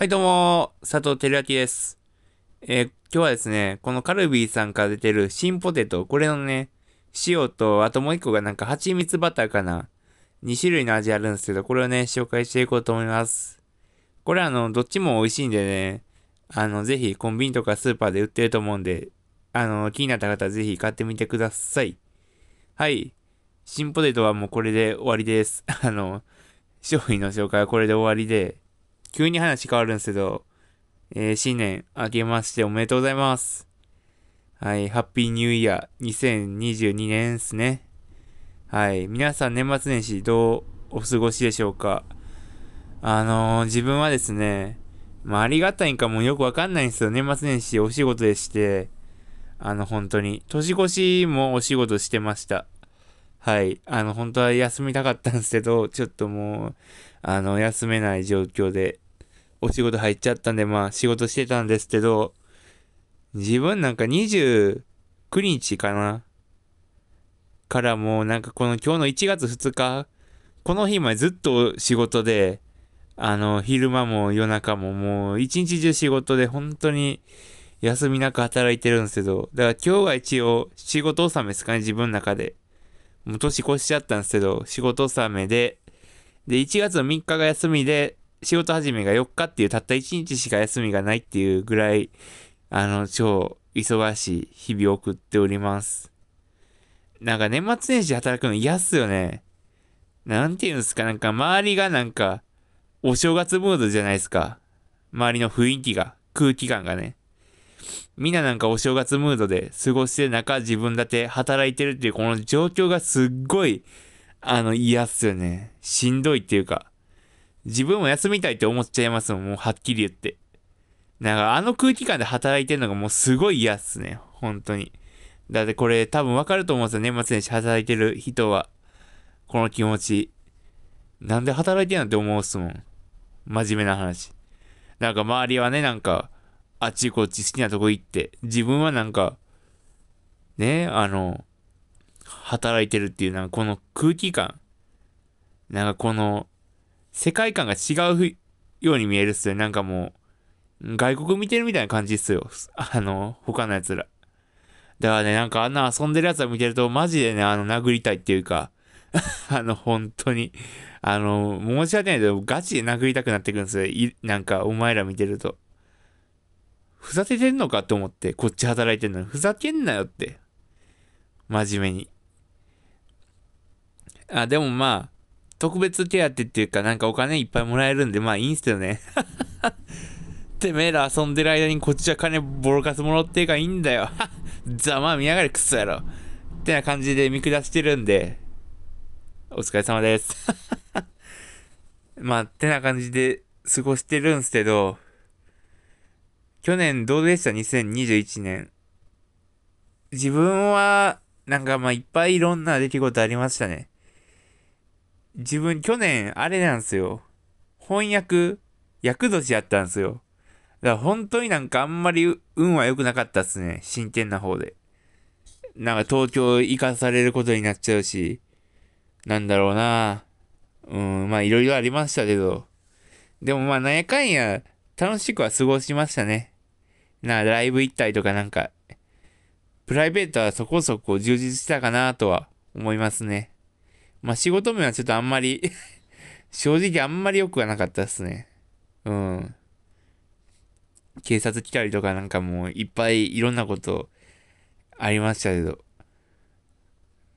はいどうも、佐藤輝明です。えー、今日はですね、このカルビーさんから出てる新ポテト、これのね、塩と、あともう一個がなんか蜂蜜バターかな。2種類の味あるんですけど、これをね、紹介していこうと思います。これあの、どっちも美味しいんでね、あの、ぜひコンビニとかスーパーで売ってると思うんで、あの、気になった方はぜひ買ってみてください。はい。新ポテトはもうこれで終わりです。あの、商品の紹介はこれで終わりで、急に話変わるんですけど、えー、新年明けましておめでとうございます。はい、ハッピーニューイヤー2022年ですね。はい、皆さん年末年始どうお過ごしでしょうかあのー、自分はですね、まあ、ありがたいんかもよくわかんないんですよ。年末年始お仕事でして、あの、本当に。年越しもお仕事してました。はい。あの、本当は休みたかったんですけど、ちょっともう、あの、休めない状況で、お仕事入っちゃったんで、まあ、仕事してたんですけど、自分なんか29日かなからもうなんかこの今日の1月2日、この日までずっと仕事で、あの、昼間も夜中ももう一日中仕事で本当に休みなく働いてるんですけど、だから今日が一応仕事納めですかね、自分の中で。もう年越しちゃったんですけど、仕事納めで、で、1月の3日が休みで、仕事始めが4日っていう、たった1日しか休みがないっていうぐらい、あの、超忙しい日々を送っております。なんか年末年始働くの嫌っすよね。なんていうんですか、なんか周りがなんか、お正月ムードじゃないですか。周りの雰囲気が、空気感がね。みんななんかお正月ムードで過ごして中自分だって働いてるっていうこの状況がすっごい、あの、嫌っすよね。しんどいっていうか、自分も休みたいって思っちゃいますもん、もうはっきり言って。なんかあの空気感で働いてるのがもうすごい嫌っすね。本当に。だってこれ多分わかると思うんですよ。年末年始働いてる人は。この気持ち。なんで働いてんのって思うっすもん。真面目な話。なんか周りはね、なんか、あっちこっち好きなとこ行って、自分はなんか、ね、あの、働いてるっていう、なんかこの空気感、なんかこの、世界観が違うように見えるっすよ。なんかもう、外国見てるみたいな感じっすよ。あの、他の奴ら。だからね、なんかあんな遊んでる奴ら見てると、マジでね、あの、殴りたいっていうか、あの、本当に、あの、申し訳ないけど、ガチで殴りたくなってくるんですよ。なんか、お前ら見てると。ふざけてんのかって思って、こっち働いてんのに、ふざけんなよって。真面目に。あ、でもまあ、特別手当っていうか、なんかお金いっぱいもらえるんで、まあいいんすけどね。てめえら遊んでる間にこっちは金ボロカスもらってえかいいんだよ。ざまあ見やがれクソやろ。ってな感じで見下してるんで、お疲れ様です。まあ、ってな感じで過ごしてるんすけど、去年どうでした ?2021 年。自分は、なんかまあいっぱいいろんな出来事ありましたね。自分去年、あれなんですよ。翻訳、役年やったんですよ。だから本当になんかあんまり運は良くなかったっすね。真剣な方で。なんか東京行かされることになっちゃうし、なんだろうなうん、まあいろいろありましたけど。でもまあなんやかんや、楽しくは過ごしましたね。な、ライブ行ったりとかなんか、プライベートはそこそこ充実したかなとは思いますね。まあ仕事面はちょっとあんまり 正直あんまり良くはなかったですね。うん。警察来たりとかなんかもういっぱいいろんなことありましたけど。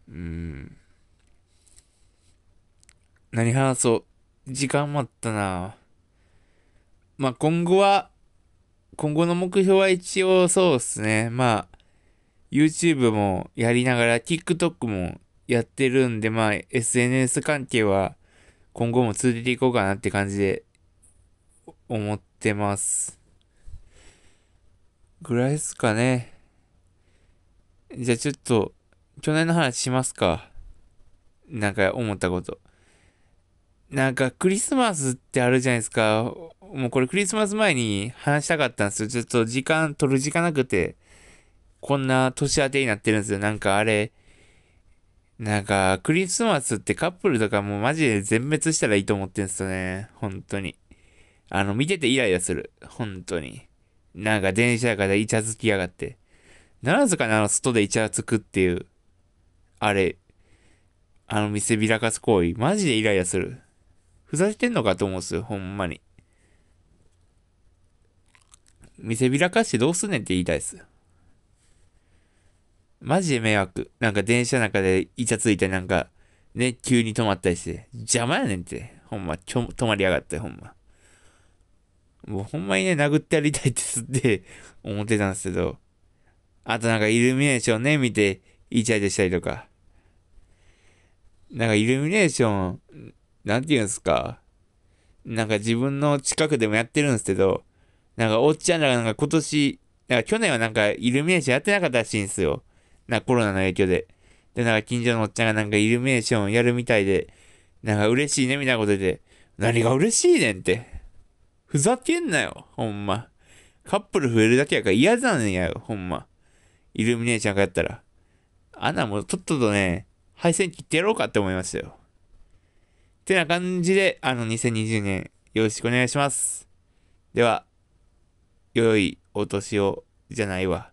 うん。何話そう。時間もあったなぁ。まあ、今後は、今後の目標は一応そうですね。まあ、YouTube もやりながら、TikTok もやってるんで、まあ、SNS 関係は今後も続けていこうかなって感じで思ってます。ぐらいですかね。じゃあちょっと、去年の話しますか。なんか思ったこと。なんかクリスマスってあるじゃないですか。もうこれクリスマス前に話したかったんですよ。ちょっと時間取る時間なくて、こんな年当てになってるんですよ。なんかあれ、なんかクリスマスってカップルとかもうマジで全滅したらいいと思ってんすよね。本当に。あの、見ててイライラする。本当に。なんか電車からイチャつきやがって。ならずかなあの、外でイチャつくっていう、あれ、あの見せびらかす行為。マジでイライラする。ふざけてんのかと思うんすよ。ほんまに。見せびらかしてどうすんねんって言いたいです。マジで迷惑。なんか電車の中でイチャついてなんか、ね、急に止まったりして、邪魔やねんって。ほんま、ちょ、止まりやがって、ほんま。もうほんまにね、殴ってやりたいってすって 思ってたんですけど、あとなんかイルミネーションね、見て、イチャイチャしたりとか。なんかイルミネーション、なんて言うんすか。なんか自分の近くでもやってるんですけど、なんかおっちゃんらがなんか今年、なんか去年はなんかイルミネーションやってなかったらしいんですよ。なコロナの影響で。で、なんか近所のおっちゃんがなんかイルミネーションやるみたいで、なんか嬉しいねみたいなことで、何が嬉しいねんって。ふざけんなよ、ほんま。カップル増えるだけやから嫌じゃんやよ、ほんま。イルミネーションがやったら。あんなもうとっととね、配線切ってやろうかって思いましたよ。ってな感じで、あの2020年よろしくお願いします。では。良いお年をじゃないわ。